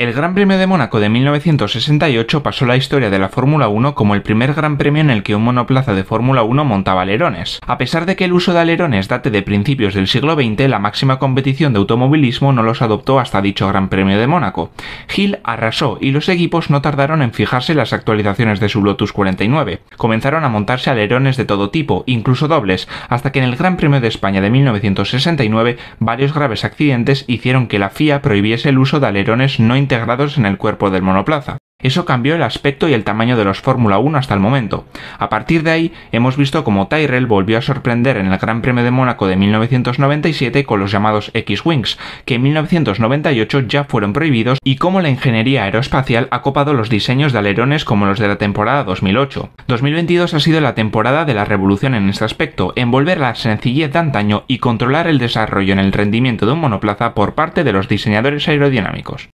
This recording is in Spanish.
El Gran Premio de Mónaco de 1968 pasó la historia de la Fórmula 1 como el primer Gran Premio en el que un monoplaza de Fórmula 1 montaba alerones. A pesar de que el uso de alerones date de principios del siglo XX, la máxima competición de automovilismo no los adoptó hasta dicho Gran Premio de Mónaco. Hill arrasó y los equipos no tardaron en fijarse las actualizaciones de su Lotus 49. Comenzaron a montarse alerones de todo tipo, incluso dobles, hasta que en el Gran Premio de España de 1969 varios graves accidentes hicieron que la FIA prohibiese el uso de alerones no integrados en el cuerpo del monoplaza. Eso cambió el aspecto y el tamaño de los Fórmula 1 hasta el momento. A partir de ahí, hemos visto cómo Tyrrell volvió a sorprender en el Gran Premio de Mónaco de 1997 con los llamados X-Wings, que en 1998 ya fueron prohibidos, y cómo la ingeniería aeroespacial ha copado los diseños de alerones como los de la temporada 2008. 2022 ha sido la temporada de la revolución en este aspecto, envolver la sencillez de antaño y controlar el desarrollo en el rendimiento de un monoplaza por parte de los diseñadores aerodinámicos.